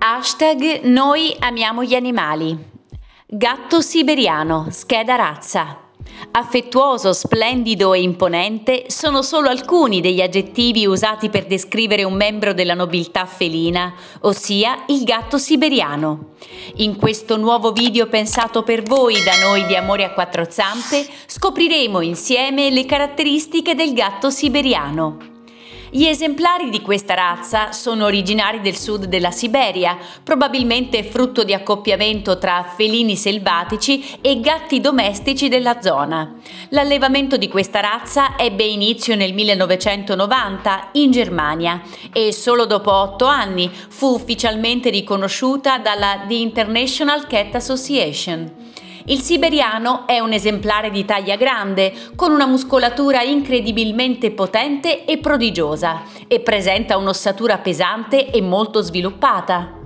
Hashtag Noi amiamo gli animali. Gatto siberiano, scheda razza. Affettuoso, splendido e imponente sono solo alcuni degli aggettivi usati per descrivere un membro della nobiltà felina, ossia il gatto siberiano. In questo nuovo video pensato per voi da noi di Amore a quattro zampe, scopriremo insieme le caratteristiche del gatto siberiano. Gli esemplari di questa razza sono originari del sud della Siberia, probabilmente frutto di accoppiamento tra felini selvatici e gatti domestici della zona. L'allevamento di questa razza ebbe inizio nel 1990 in Germania e solo dopo otto anni fu ufficialmente riconosciuta dalla The International Cat Association. Il siberiano è un esemplare di taglia grande, con una muscolatura incredibilmente potente e prodigiosa, e presenta un'ossatura pesante e molto sviluppata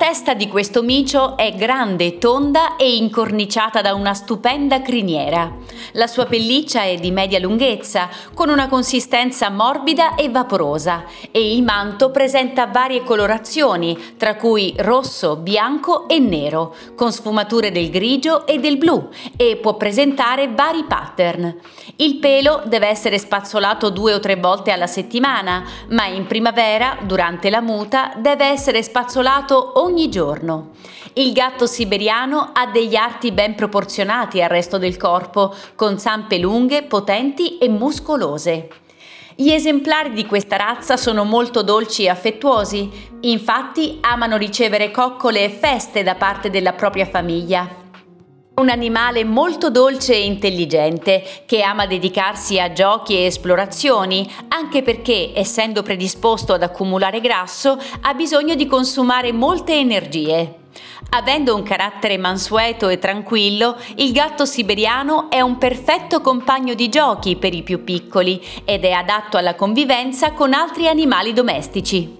testa di questo micio è grande, tonda e incorniciata da una stupenda criniera. La sua pelliccia è di media lunghezza, con una consistenza morbida e vaporosa, e il manto presenta varie colorazioni, tra cui rosso, bianco e nero, con sfumature del grigio e del blu, e può presentare vari pattern. Il pelo deve essere spazzolato due o tre volte alla settimana, ma in primavera, durante la muta, deve essere spazzolato ogni ogni giorno. Il gatto siberiano ha degli arti ben proporzionati al resto del corpo, con zampe lunghe, potenti e muscolose. Gli esemplari di questa razza sono molto dolci e affettuosi, infatti amano ricevere coccole e feste da parte della propria famiglia. Un animale molto dolce e intelligente che ama dedicarsi a giochi e esplorazioni, anche perché, essendo predisposto ad accumulare grasso, ha bisogno di consumare molte energie. Avendo un carattere mansueto e tranquillo, il gatto siberiano è un perfetto compagno di giochi per i più piccoli ed è adatto alla convivenza con altri animali domestici.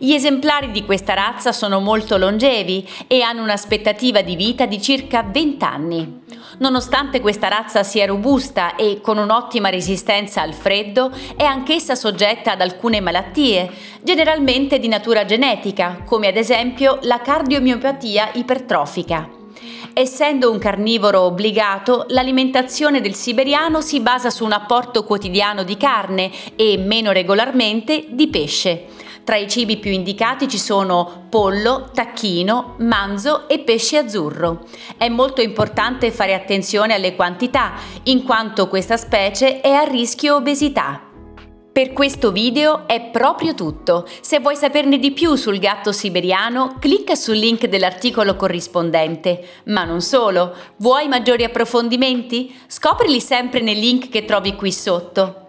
Gli esemplari di questa razza sono molto longevi e hanno un'aspettativa di vita di circa 20 anni. Nonostante questa razza sia robusta e con un'ottima resistenza al freddo, è anch'essa soggetta ad alcune malattie, generalmente di natura genetica, come ad esempio la cardiomiopatia ipertrofica. Essendo un carnivoro obbligato, l'alimentazione del siberiano si basa su un apporto quotidiano di carne e, meno regolarmente, di pesce tra i cibi più indicati ci sono pollo, tacchino, manzo e pesce azzurro. È molto importante fare attenzione alle quantità, in quanto questa specie è a rischio obesità. Per questo video è proprio tutto. Se vuoi saperne di più sul gatto siberiano, clicca sul link dell'articolo corrispondente. Ma non solo, vuoi maggiori approfondimenti? Scoprili sempre nel link che trovi qui sotto.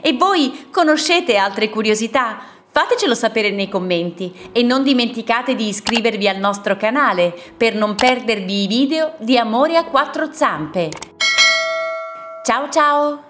E voi conoscete altre curiosità? Fatecelo sapere nei commenti e non dimenticate di iscrivervi al nostro canale per non perdervi i video di Amore a quattro zampe. Ciao ciao!